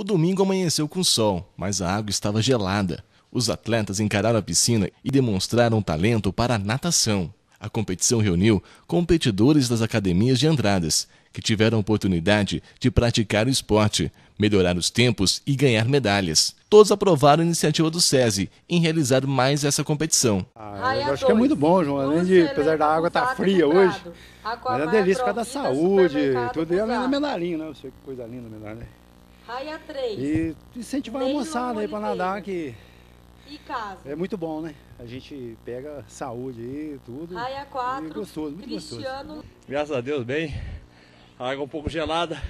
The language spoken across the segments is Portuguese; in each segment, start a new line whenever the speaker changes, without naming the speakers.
O domingo amanheceu com sol, mas a água estava gelada. Os atletas encararam a piscina e demonstraram talento para a natação. A competição reuniu competidores das academias de Andradas, que tiveram a oportunidade de praticar o esporte, melhorar os tempos e ganhar medalhas. Todos aprovaram a iniciativa do SESI em realizar mais essa competição. Ah, eu acho que é muito bom, João. Além de, apesar da água estar tá fria hoje, mas é delícia por causa da saúde, tudo. E além da medalhinha,
né? Você, que coisa linda a medalha. Aí a 3. E incentivar Neilo a moçada aí para nadar que e casa. É muito bom, né? A gente pega saúde aí, tudo. Aí a 4. E é gostoso, muito Cristiano. gostoso.
Graças a Deus, bem. A água um pouco gelada.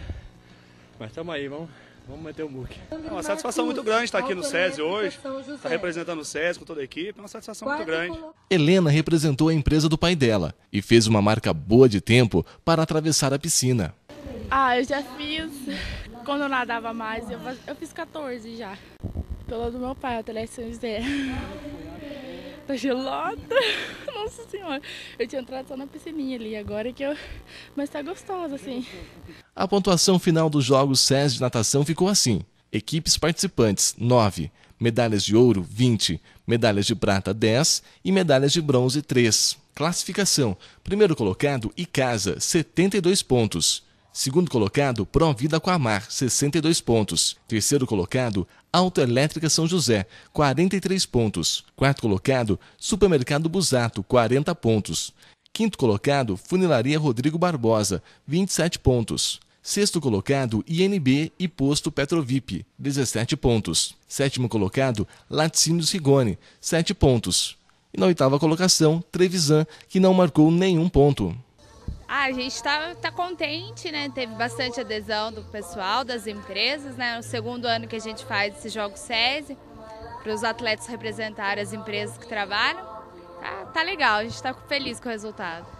Mas estamos aí, vamos. Vamos meter o muque. É uma satisfação muito grande estar aqui no SESI hoje, Está representando o SESI com toda a equipe, é uma satisfação muito grande. Helena representou a empresa do pai dela e fez uma marca boa de tempo para atravessar a piscina.
Ah, eu já fiz quando eu nadava mais, eu, eu fiz 14 já. Pelo do meu pai, o Telecine Zé. Tá gelada. Nossa senhora. Eu tinha entrado só na piscininha ali, agora é que eu. Mas tá gostosa, assim.
A pontuação final dos Jogos SES de natação ficou assim: equipes participantes, 9. Medalhas de ouro, 20. Medalhas de prata, 10. E medalhas de bronze, 3. Classificação: primeiro colocado, Icasa, 72 pontos. Segundo colocado, Provida Coamar, 62 pontos. Terceiro colocado, Autoelétrica São José, 43 pontos. Quarto colocado, Supermercado Busato, 40 pontos. Quinto colocado, Funilaria Rodrigo Barbosa, 27 pontos. Sexto colocado, INB e posto Petrovip, 17 pontos. Sétimo colocado, Laticínios Rigoni, 7 pontos. E na oitava colocação, Trevisan, que não marcou nenhum ponto.
Ah, a gente está tá contente, né? Teve bastante adesão do pessoal, das empresas, né? O segundo ano que a gente faz esse jogo SESI, para os atletas representarem as empresas que trabalham. Tá, tá legal, a gente está feliz com o resultado.